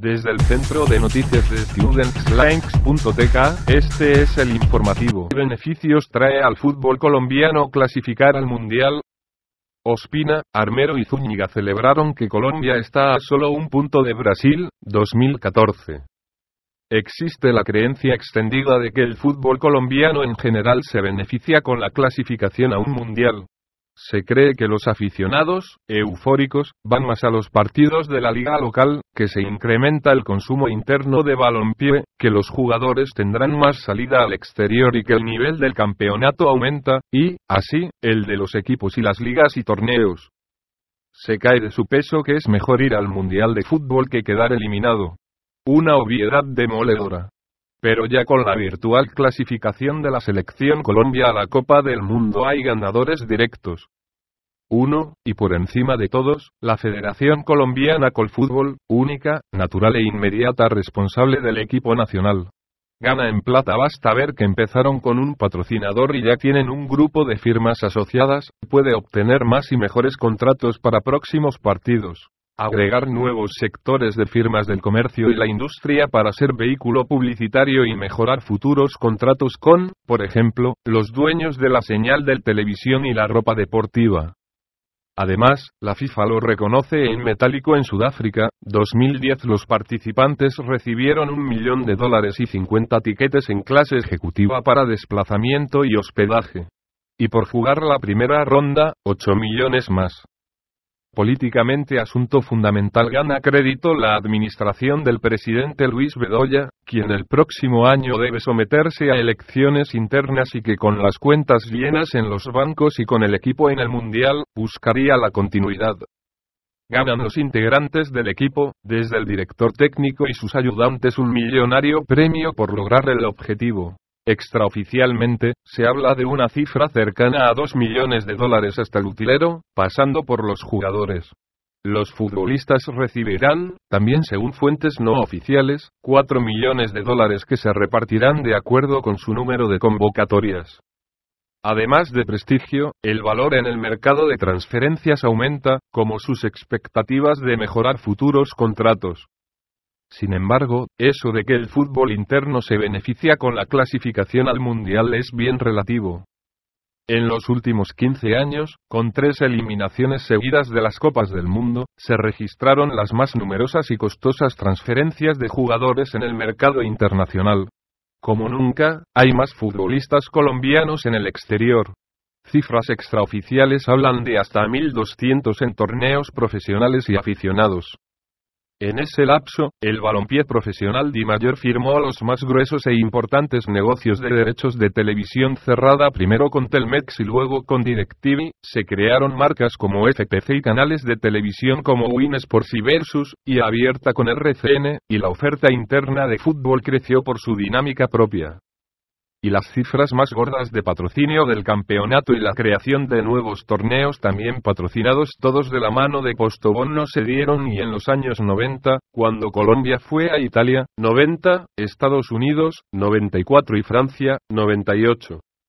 Desde el Centro de Noticias de StudentsLinks.tk, este es el informativo. ¿Qué Beneficios trae al fútbol colombiano clasificar al Mundial. Ospina, Armero y Zúñiga celebraron que Colombia está a solo un punto de Brasil, 2014. Existe la creencia extendida de que el fútbol colombiano en general se beneficia con la clasificación a un mundial, se cree que los aficionados, eufóricos, van más a los partidos de la liga local, que se incrementa el consumo interno de balompié, que los jugadores tendrán más salida al exterior y que el nivel del campeonato aumenta, y, así, el de los equipos y las ligas y torneos. Se cae de su peso que es mejor ir al Mundial de Fútbol que quedar eliminado. Una obviedad demoledora. Pero ya con la virtual clasificación de la selección Colombia a la Copa del Mundo hay ganadores directos. Uno, Y por encima de todos, la Federación Colombiana Fútbol, única, natural e inmediata responsable del equipo nacional. Gana en plata, basta ver que empezaron con un patrocinador y ya tienen un grupo de firmas asociadas, puede obtener más y mejores contratos para próximos partidos agregar nuevos sectores de firmas del comercio y la industria para ser vehículo publicitario y mejorar futuros contratos con, por ejemplo, los dueños de la señal de televisión y la ropa deportiva. Además, la FIFA lo reconoce en metálico en Sudáfrica. 2010 los participantes recibieron un millón de dólares y 50 tiquetes en clase ejecutiva para desplazamiento y hospedaje. Y por jugar la primera ronda, 8 millones más políticamente asunto fundamental gana crédito la administración del presidente Luis Bedoya, quien el próximo año debe someterse a elecciones internas y que con las cuentas llenas en los bancos y con el equipo en el Mundial, buscaría la continuidad. Ganan los integrantes del equipo, desde el director técnico y sus ayudantes un millonario premio por lograr el objetivo. Extraoficialmente, se habla de una cifra cercana a 2 millones de dólares hasta el utilero, pasando por los jugadores. Los futbolistas recibirán, también según fuentes no oficiales, 4 millones de dólares que se repartirán de acuerdo con su número de convocatorias. Además de prestigio, el valor en el mercado de transferencias aumenta, como sus expectativas de mejorar futuros contratos. Sin embargo, eso de que el fútbol interno se beneficia con la clasificación al Mundial es bien relativo. En los últimos 15 años, con tres eliminaciones seguidas de las Copas del Mundo, se registraron las más numerosas y costosas transferencias de jugadores en el mercado internacional. Como nunca, hay más futbolistas colombianos en el exterior. Cifras extraoficiales hablan de hasta 1.200 en torneos profesionales y aficionados. En ese lapso, el balompié profesional Di Mayor firmó los más gruesos e importantes negocios de derechos de televisión cerrada primero con Telmex y luego con DirecTV, se crearon marcas como FTC y canales de televisión como Sports y Versus, y abierta con RCN, y la oferta interna de fútbol creció por su dinámica propia y las cifras más gordas de patrocinio del campeonato y la creación de nuevos torneos también patrocinados todos de la mano de Postobón no se dieron y en los años 90, cuando Colombia fue a Italia, 90, Estados Unidos, 94 y Francia, 98,